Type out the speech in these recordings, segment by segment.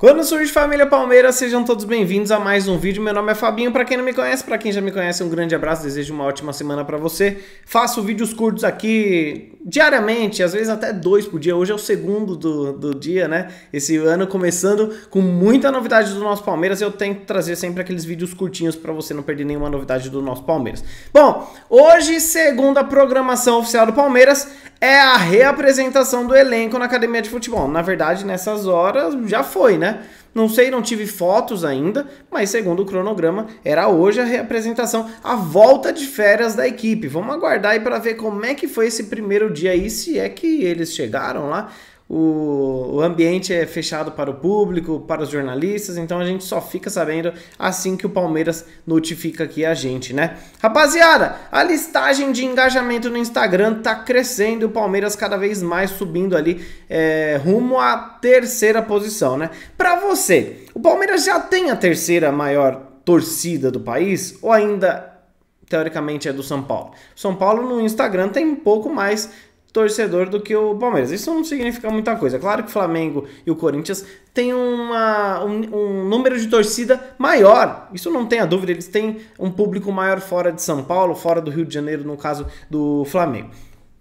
Quando surge família Palmeiras, sejam todos bem-vindos a mais um vídeo. Meu nome é Fabinho, para quem não me conhece, para quem já me conhece, um grande abraço, desejo uma ótima semana para você. Faço vídeos curtos aqui diariamente, às vezes até dois por dia. Hoje é o segundo do, do dia, né? Esse ano começando com muita novidade do nosso Palmeiras. Eu tento trazer sempre aqueles vídeos curtinhos para você não perder nenhuma novidade do nosso Palmeiras. Bom, hoje, segundo a programação oficial do Palmeiras, é a reapresentação do elenco na academia de futebol. Na verdade, nessas horas já foi, né? Não sei, não tive fotos ainda, mas segundo o cronograma, era hoje a reapresentação, a volta de férias da equipe. Vamos aguardar aí para ver como é que foi esse primeiro dia aí, se é que eles chegaram lá o, o ambiente é fechado para o público, para os jornalistas, então a gente só fica sabendo assim que o Palmeiras notifica aqui a gente, né? Rapaziada, a listagem de engajamento no Instagram tá crescendo, o Palmeiras cada vez mais subindo ali é, rumo à terceira posição, né? Para você, o Palmeiras já tem a terceira maior torcida do país ou ainda teoricamente é do São Paulo. São Paulo no Instagram tem um pouco mais torcedor do que o Palmeiras. Isso não significa muita coisa. Claro que o Flamengo e o Corinthians têm uma, um, um, número de torcida maior. Isso não tem a dúvida. Eles têm um público maior fora de São Paulo, fora do Rio de Janeiro, no caso do Flamengo.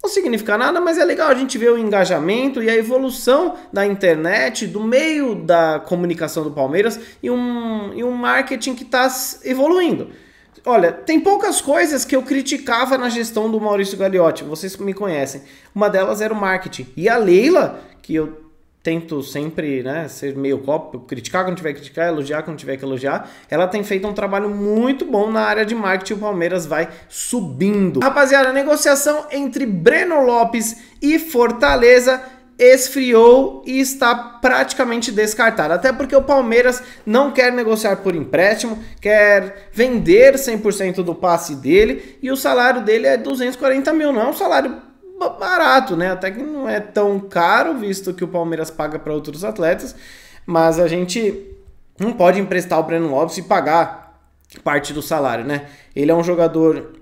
Não significa nada, mas é legal a gente ver o engajamento e a evolução da internet, do meio da comunicação do Palmeiras e um, e um marketing que está evoluindo. Olha, tem poucas coisas que eu criticava na gestão do Maurício Gagliotti, vocês me conhecem. Uma delas era o marketing. E a Leila, que eu tento sempre né, ser meio copo, criticar quando tiver que criticar, elogiar quando tiver que elogiar. Ela tem feito um trabalho muito bom na área de marketing. O Palmeiras vai subindo. Rapaziada, negociação entre Breno Lopes e Fortaleza esfriou e está praticamente descartado. Até porque o Palmeiras não quer negociar por empréstimo, quer vender 100% do passe dele e o salário dele é 240 mil, não é um salário barato, né? Até que não é tão caro, visto que o Palmeiras paga para outros atletas, mas a gente não pode emprestar o Breno Lopes e pagar parte do salário, né? Ele é um jogador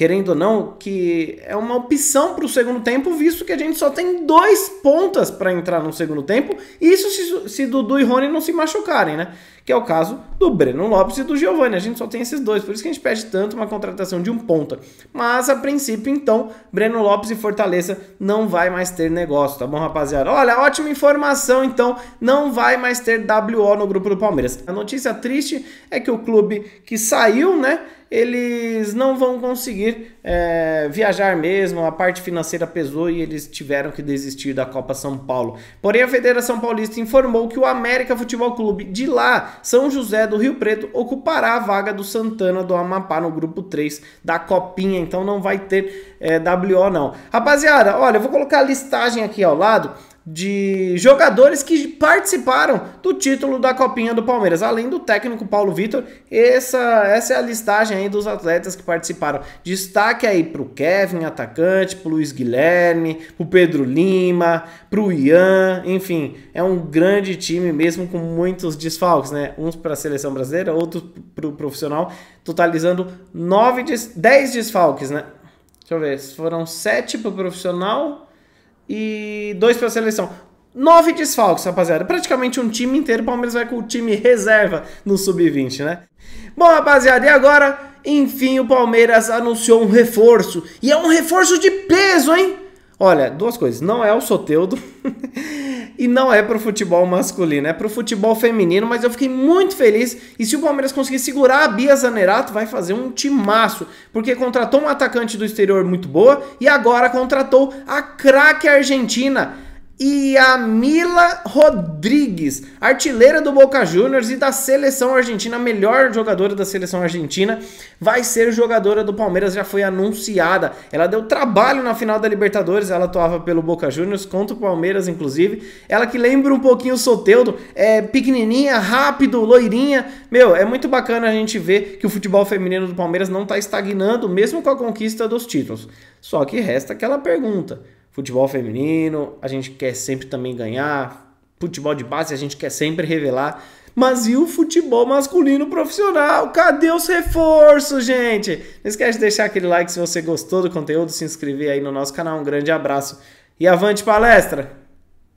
querendo ou não, que é uma opção para o segundo tempo, visto que a gente só tem dois pontas para entrar no segundo tempo. Isso se, se, Dudu e Rony não se machucarem, né? Que é o caso do Breno Lopes e do Giovanni. A gente só tem esses dois, por isso que a gente pede tanto uma contratação de um ponta. Mas a princípio, então, Breno Lopes e Fortaleza não vai mais ter negócio, tá bom, rapaziada? Olha, ótima informação, então, não vai mais ter WO no grupo do Palmeiras. A notícia triste é que o clube que saiu, né? eles não vão conseguir é, viajar mesmo, a parte financeira pesou e eles tiveram que desistir da Copa São Paulo. Porém, a Federação Paulista informou que o América Futebol Clube de lá, São José do Rio Preto, ocupará a vaga do Santana do Amapá no grupo 3 da Copinha, então não vai ter é, WO não. Rapaziada, olha, eu vou colocar a listagem aqui ao lado de jogadores que participaram do título da Copinha do Palmeiras. Além do técnico Paulo Vitor, essa, essa é a listagem aí dos atletas que participaram. Destaque aí pro Kevin, atacante, pro Luiz Guilherme, pro Pedro Lima, pro Ian, enfim, é um grande time mesmo com muitos desfalques, né? Uns para a seleção brasileira, outros pro profissional, totalizando 9 10 desfalques, né? Deixa eu ver, foram 7 pro profissional, e dois para a seleção. Nove desfalques, rapaziada. Praticamente um time inteiro. O Palmeiras vai com o time reserva no sub-20, né? Bom, rapaziada, e agora, enfim, o Palmeiras anunciou um reforço. E é um reforço de peso, hein? Olha, duas coisas. Não é o Soteudo. E não é pro futebol masculino, é pro futebol feminino, mas eu fiquei muito feliz. E se o Palmeiras conseguir segurar a Bia Zanerato, vai fazer um timaço. Porque contratou um atacante do exterior muito boa e agora contratou a craque argentina e a Mila Rodrigues, artilheira do Boca Juniors e da seleção argentina, melhor jogadora da seleção argentina, vai ser jogadora do Palmeiras, já foi anunciada. Ela deu trabalho na final da Libertadores, ela atuava pelo Boca Juniors contra o Palmeiras, inclusive. Ela que lembra um pouquinho o Soteudo, é pequenininha, rápido, loirinha. Meu, é muito bacana a gente ver que o futebol feminino do Palmeiras não está estagnando, mesmo com a conquista dos títulos. Só que resta aquela pergunta futebol feminino, a gente quer sempre também ganhar, futebol de base a gente quer sempre revelar, mas e o futebol masculino profissional? Cadê os reforços, gente? Não esquece de deixar aquele like se você gostou do conteúdo, se inscrever aí no nosso canal. Um grande abraço e avante palestra!